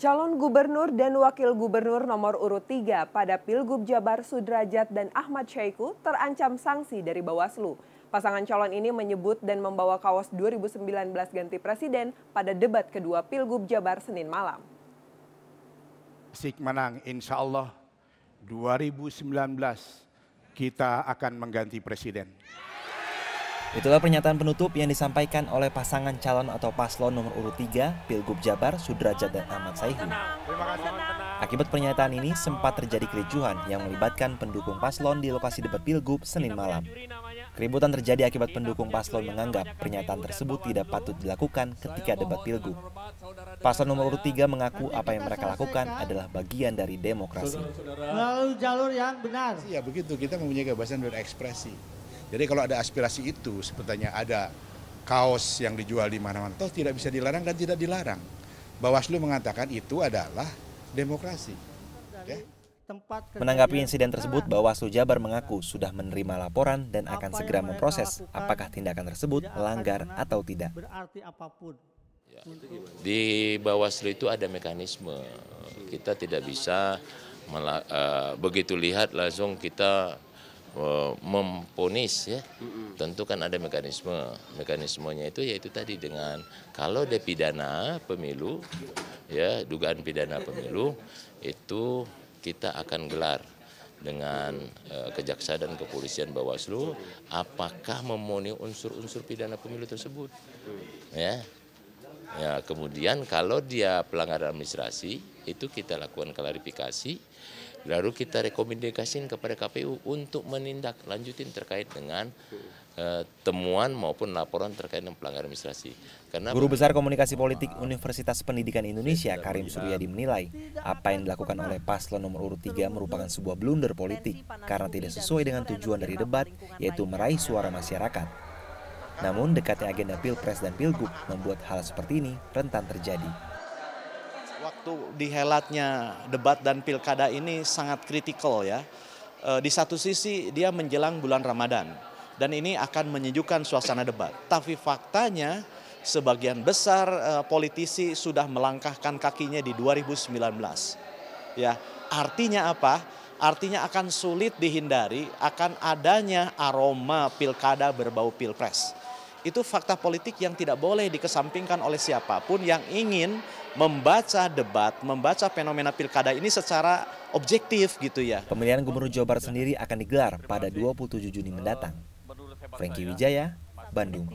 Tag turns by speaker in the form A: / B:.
A: Calon gubernur dan wakil gubernur nomor urut 3 pada Pilgub Jabar Sudrajat dan Ahmad Syaiku terancam sanksi dari Bawaslu. Pasangan calon ini menyebut dan membawa kaos 2019 ganti presiden pada debat kedua Pilgub Jabar Senin malam.
B: Sik menang insya Allah 2019 kita akan mengganti
A: presiden. Itulah pernyataan penutup yang disampaikan oleh pasangan calon atau paslon nomor urut 3, Pilgub Jabar, Sudrajat dan Ahmad Saihu. Akibat pernyataan ini, sempat terjadi kericuhan yang melibatkan pendukung paslon di lokasi debat Pilgub Senin malam. Keributan terjadi akibat pendukung paslon menganggap pernyataan tersebut tidak patut dilakukan ketika debat Pilgub. Paslon nomor urut 3 mengaku apa yang mereka lakukan adalah bagian dari demokrasi.
B: Melalui jalur yang benar. Ya begitu, kita mempunyai kebebasan berekspresi jadi kalau ada aspirasi itu sepertinya ada kaos yang dijual di mana-mana, toh tidak bisa dilarang dan tidak dilarang. Bawaslu mengatakan itu adalah demokrasi.
A: Ya. Menanggapi insiden tersebut, Bawaslu Jabar mengaku sudah menerima laporan dan akan segera memproses apakah tindakan tersebut melanggar atau tidak.
C: Ya, di Bawaslu itu ada mekanisme, kita tidak bisa eh, begitu lihat langsung kita Eh, memponis ya tentu kan ada mekanisme mekanismenya itu yaitu tadi dengan kalau ada pidana pemilu ya dugaan pidana pemilu itu kita akan gelar dengan eh, kejaksaan dan kepolisian Bawaslu apakah memenuhi unsur-unsur pidana pemilu tersebut mm. ya ya kemudian kalau dia pelanggaran administrasi itu kita lakukan klarifikasi Lalu kita rekomendasikan kepada KPU untuk menindak lanjutin terkait dengan uh, temuan maupun laporan terkait dengan pelanggaran administrasi. Karena Guru Besar
A: Komunikasi Politik Universitas Pendidikan Indonesia Karim Suryadi menilai apa yang dilakukan oleh paslon nomor urut 3 merupakan sebuah blunder politik karena tidak sesuai dengan tujuan dari debat yaitu meraih suara masyarakat. Namun dekatnya agenda Pilpres dan Pilgub membuat hal seperti ini rentan terjadi.
B: Waktu dihelatnya debat dan pilkada ini sangat kritikal ya. Eh, di satu sisi dia menjelang bulan Ramadan dan ini akan menyejukkan suasana debat. Tapi faktanya sebagian besar eh, politisi sudah melangkahkan kakinya di 2019. Ya, artinya apa? Artinya akan sulit dihindari akan adanya aroma pilkada berbau pilpres itu fakta politik yang tidak boleh dikesampingkan oleh siapapun yang ingin membaca debat, membaca fenomena pilkada ini secara
A: objektif gitu ya. Pemilihan Gubernur Jawa Barat sendiri akan digelar pada 27 Juni mendatang.
C: Franky Wijaya, Bandung.